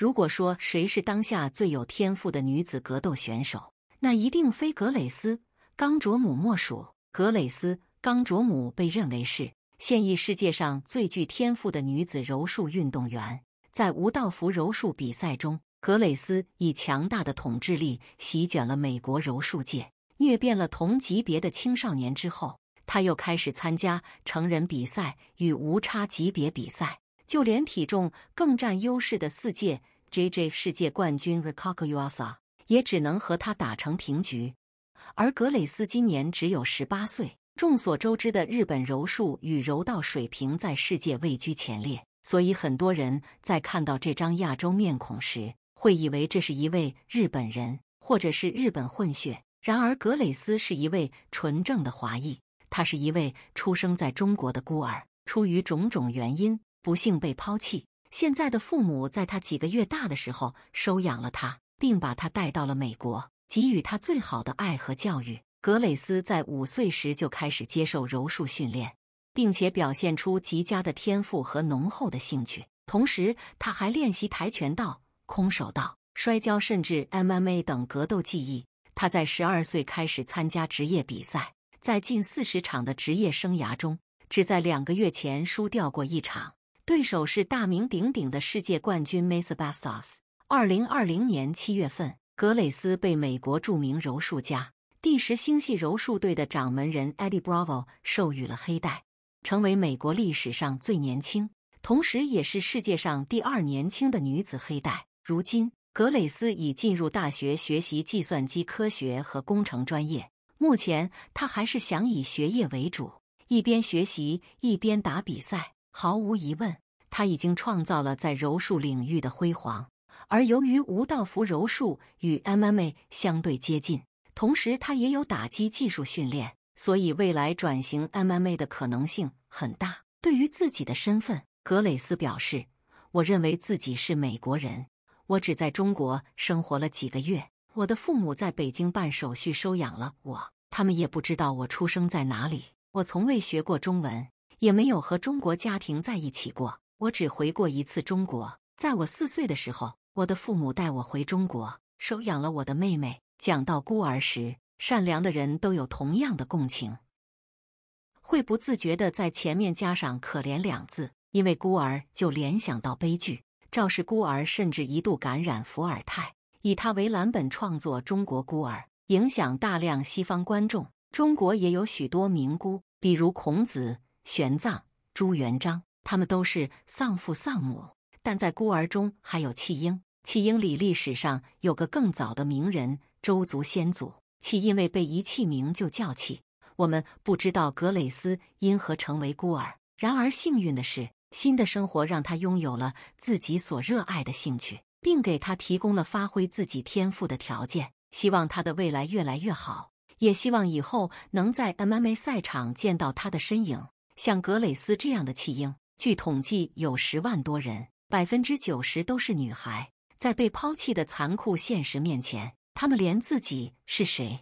如果说谁是当下最有天赋的女子格斗选手，那一定非格蕾斯·冈卓姆莫属。格蕾斯·冈卓姆被认为是现役世界上最具天赋的女子柔术运动员。在无道服柔术比赛中，格蕾斯以强大的统治力席卷了美国柔术界，虐遍了同级别的青少年之后，他又开始参加成人比赛与无差级别比赛。就连体重更占优势的四届 JJ 世界冠军 Rikako u o z a s a 也只能和他打成平局，而格雷斯今年只有十八岁。众所周知的日本柔术与柔道水平在世界位居前列，所以很多人在看到这张亚洲面孔时会以为这是一位日本人或者是日本混血。然而，格雷斯是一位纯正的华裔，他是一位出生在中国的孤儿。出于种种原因。不幸被抛弃，现在的父母在他几个月大的时候收养了他，并把他带到了美国，给予他最好的爱和教育。格蕾斯在五岁时就开始接受柔术训练，并且表现出极佳的天赋和浓厚的兴趣。同时，他还练习跆拳道、空手道、摔跤，甚至 MMA 等格斗技艺。他在十二岁开始参加职业比赛，在近四十场的职业生涯中，只在两个月前输掉过一场。对手是大名鼎鼎的世界冠军 Mesa Bastos。二零二零年七月份，格蕾斯被美国著名柔术家、第十星系柔术队的掌门人 Eddie Bravo 授予了黑带，成为美国历史上最年轻，同时也是世界上第二年轻的女子黑带。如今，格蕾斯已进入大学学习计算机科学和工程专业。目前，她还是想以学业为主，一边学习一边打比赛。毫无疑问，他已经创造了在柔术领域的辉煌。而由于吴道夫柔术与 MMA 相对接近，同时他也有打击技术训练，所以未来转型 MMA 的可能性很大。对于自己的身份，格蕾斯表示：“我认为自己是美国人。我只在中国生活了几个月。我的父母在北京办手续收养了我，他们也不知道我出生在哪里。我从未学过中文。”也没有和中国家庭在一起过。我只回过一次中国，在我四岁的时候，我的父母带我回中国，收养了我的妹妹。讲到孤儿时，善良的人都有同样的共情，会不自觉的在前面加上“可怜”两字，因为孤儿就联想到悲剧。赵氏孤儿甚至一度感染伏尔泰，以他为蓝本创作《中国孤儿》，影响大量西方观众。中国也有许多名孤，比如孔子。玄奘、朱元璋，他们都是丧父丧母，但在孤儿中还有弃婴。弃婴里历史上有个更早的名人，周族先祖弃，因为被遗弃名就叫弃。我们不知道格蕾斯因何成为孤儿，然而幸运的是，新的生活让他拥有了自己所热爱的兴趣，并给他提供了发挥自己天赋的条件。希望他的未来越来越好，也希望以后能在 MMA 赛场见到他的身影。像格蕾丝这样的弃婴，据统计有十万多人，百分之九十都是女孩。在被抛弃的残酷现实面前，他们连自己是谁、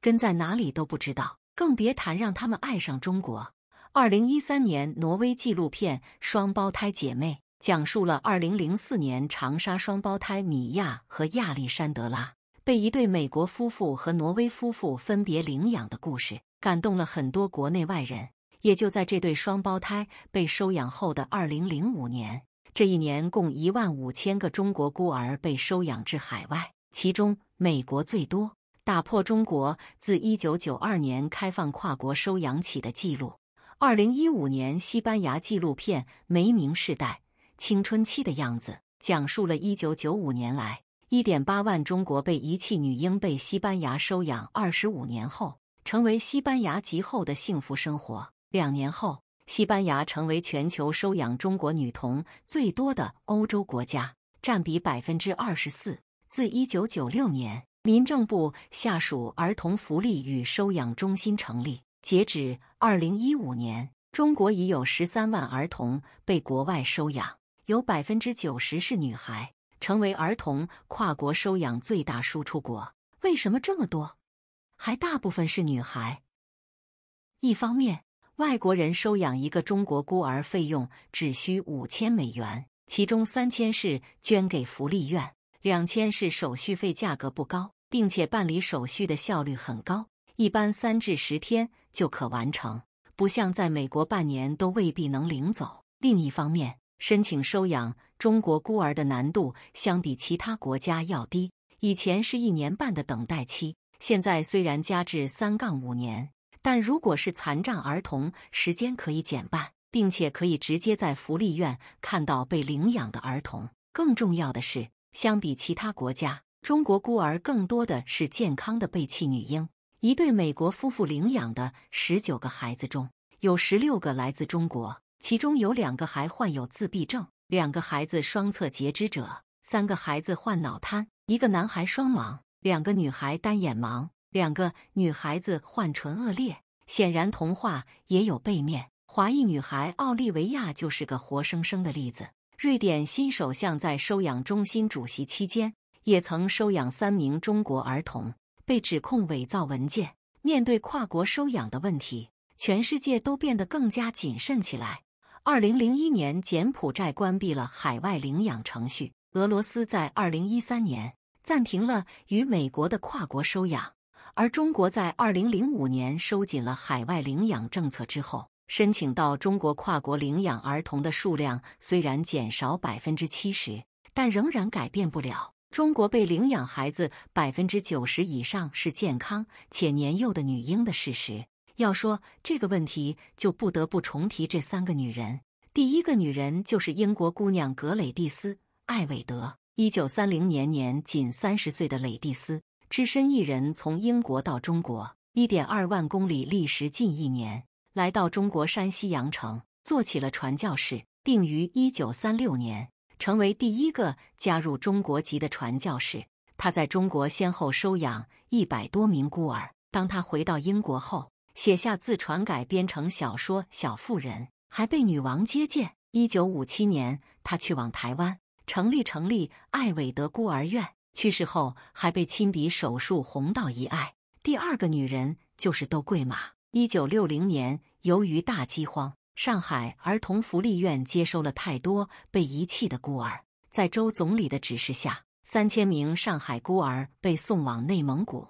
跟在哪里都不知道，更别谈让他们爱上中国。二零一三年，挪威纪录片《双胞胎姐妹》讲述了二零零四年长沙双胞胎米娅和亚历山德拉被一对美国夫妇和挪威夫妇分别领养的故事，感动了很多国内外人。也就在这对双胞胎被收养后的二零零五年，这一年共一万五千个中国孤儿被收养至海外，其中美国最多，打破中国自一九九二年开放跨国收养起的记录。二零一五年，西班牙纪录片《没名时代：青春期的样子》讲述了，一九九五年来一点八万中国被遗弃女婴被西班牙收养，二十五年后成为西班牙籍后的幸福生活。两年后，西班牙成为全球收养中国女童最多的欧洲国家，占比百分之二十四。自一九九六年，民政部下属儿童福利与收养中心成立，截止二零一五年，中国已有十三万儿童被国外收养，有百分之九十是女孩，成为儿童跨国收养最大输出国。为什么这么多？还大部分是女孩？一方面。外国人收养一个中国孤儿，费用只需五千美元，其中三千是捐给福利院，两千是手续费。价格不高，并且办理手续的效率很高，一般三至十天就可完成，不像在美国半年都未必能领走。另一方面，申请收养中国孤儿的难度相比其他国家要低。以前是一年半的等待期，现在虽然加至三杠五年。但如果是残障儿童，时间可以减半，并且可以直接在福利院看到被领养的儿童。更重要的是，相比其他国家，中国孤儿更多的是健康的被弃女婴。一对美国夫妇领养的十九个孩子中，有十六个来自中国，其中有两个还患有自闭症，两个孩子双侧截肢者，三个孩子患脑瘫，一个男孩双盲，两个女孩单眼盲。两个女孩子换唇恶劣，显然童话也有背面。华裔女孩奥利维亚就是个活生生的例子。瑞典新首相在收养中心主席期间，也曾收养三名中国儿童，被指控伪造文件。面对跨国收养的问题，全世界都变得更加谨慎起来。二零零一年，柬埔寨关闭了海外领养程序；俄罗斯在二零一三年暂停了与美国的跨国收养。而中国在二零零五年收紧了海外领养政策之后，申请到中国跨国领养儿童的数量虽然减少百分之七十，但仍然改变不了中国被领养孩子百分之九十以上是健康且年幼的女婴的事实。要说这个问题，就不得不重提这三个女人。第一个女人就是英国姑娘格蕾蒂斯·艾韦德，一九三零年年仅三十岁的蕾蒂斯。只身一人从英国到中国，一点二万公里，历时近一年，来到中国山西阳城，做起了传教士，并于一九三六年成为第一个加入中国籍的传教士。他在中国先后收养一百多名孤儿。当他回到英国后，写下自传改编成小说《小妇人》，还被女王接见。一九五七年，他去往台湾，成立成立艾伟德孤儿院。去世后还被亲笔手书“红到遗爱”。第二个女人就是窦桂玛。一九六零年，由于大饥荒，上海儿童福利院接收了太多被遗弃的孤儿。在周总理的指示下，三千名上海孤儿被送往内蒙古。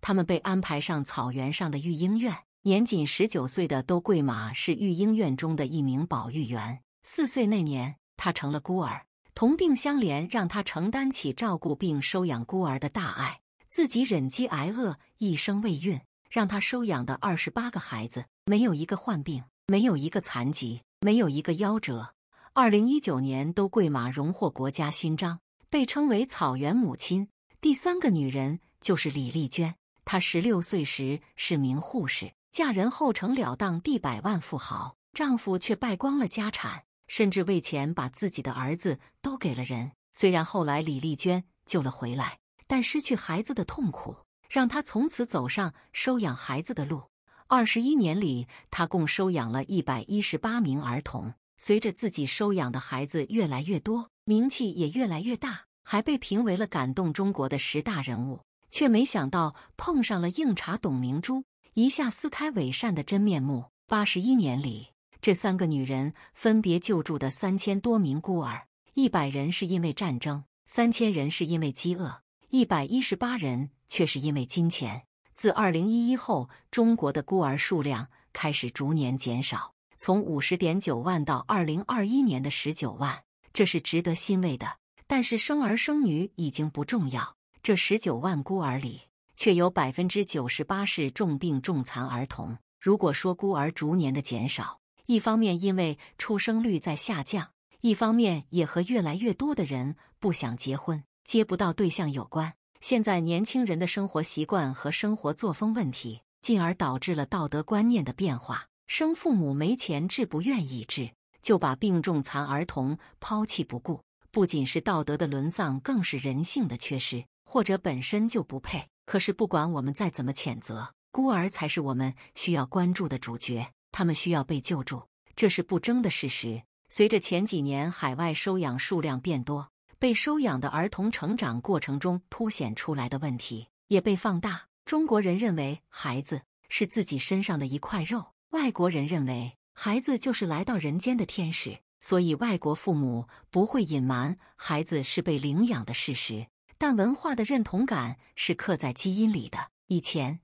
他们被安排上草原上的育婴院。年仅十九岁的都贵玛是育婴院中的一名保育员。四岁那年，他成了孤儿。同病相怜，让她承担起照顾并收养孤儿的大爱，自己忍饥挨饿，一生未孕，让她收养的二十八个孩子没有一个患病，没有一个残疾，没有一个夭折。二零一九年，都贵玛荣获国家勋章，被称为草原母亲。第三个女人就是李丽娟，她十六岁时是名护士，嫁人后成了当地百万富豪，丈夫却败光了家产。甚至为钱把自己的儿子都给了人，虽然后来李丽娟救了回来，但失去孩子的痛苦让她从此走上收养孩子的路。二十一年里，她共收养了一百一十八名儿童。随着自己收养的孩子越来越多，名气也越来越大，还被评为了感动中国的十大人物。却没想到碰上了硬茬董明珠，一下撕开伪善的真面目。八十一年里。这三个女人分别救助的三千多名孤儿，一百人是因为战争，三千人是因为饥饿，一百一十八人却是因为金钱。自二零一一后，中国的孤儿数量开始逐年减少，从五十点九万到二零二一年的十九万，这是值得欣慰的。但是生儿生女已经不重要，这十九万孤儿里却有百分之九十八是重病重残儿童。如果说孤儿逐年的减少，一方面因为出生率在下降，一方面也和越来越多的人不想结婚、接不到对象有关。现在年轻人的生活习惯和生活作风问题，进而导致了道德观念的变化。生父母没钱治、不愿意治，就把病重残儿童抛弃不顾。不仅是道德的沦丧，更是人性的缺失，或者本身就不配。可是，不管我们再怎么谴责，孤儿才是我们需要关注的主角。他们需要被救助，这是不争的事实。随着前几年海外收养数量变多，被收养的儿童成长过程中凸显出来的问题也被放大。中国人认为孩子是自己身上的一块肉，外国人认为孩子就是来到人间的天使，所以外国父母不会隐瞒孩子是被领养的事实。但文化的认同感是刻在基因里的，以前。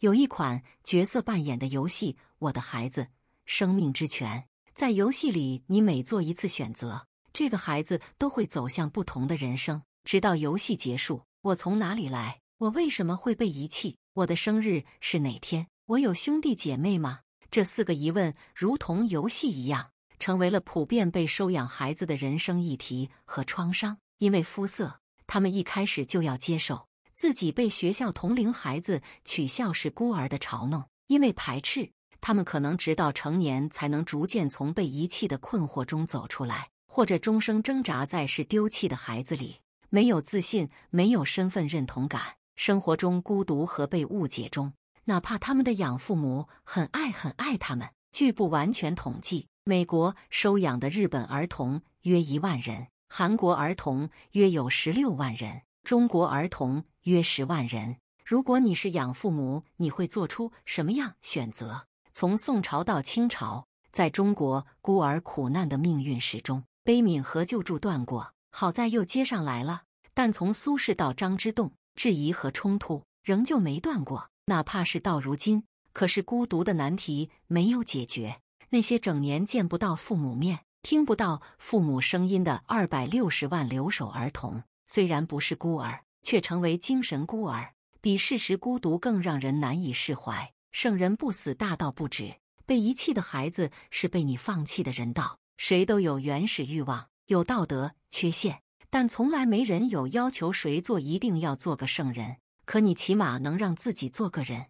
有一款角色扮演的游戏，《我的孩子：生命之泉》。在游戏里，你每做一次选择，这个孩子都会走向不同的人生，直到游戏结束。我从哪里来？我为什么会被遗弃？我的生日是哪天？我有兄弟姐妹吗？这四个疑问，如同游戏一样，成为了普遍被收养孩子的人生议题和创伤。因为肤色，他们一开始就要接受。自己被学校同龄孩子取笑是孤儿的嘲弄，因为排斥，他们可能直到成年才能逐渐从被遗弃的困惑中走出来，或者终生挣扎在是丢弃的孩子里，没有自信，没有身份认同感，生活中孤独和被误解中。哪怕他们的养父母很爱很爱他们。据不完全统计，美国收养的日本儿童约一万人，韩国儿童约有十六万人，中国儿童。约十万人。如果你是养父母，你会做出什么样选择？从宋朝到清朝，在中国，孤儿苦难的命运史中，悲悯和救助断过，好在又接上来了。但从苏轼到张之洞，质疑和冲突仍旧没断过，哪怕是到如今，可是孤独的难题没有解决。那些整年见不到父母面、听不到父母声音的二百六十万留守儿童，虽然不是孤儿。却成为精神孤儿，比事实孤独更让人难以释怀。圣人不死，大道不止。被遗弃的孩子是被你放弃的人道。谁都有原始欲望，有道德缺陷，但从来没人有要求谁做一定要做个圣人。可你起码能让自己做个人。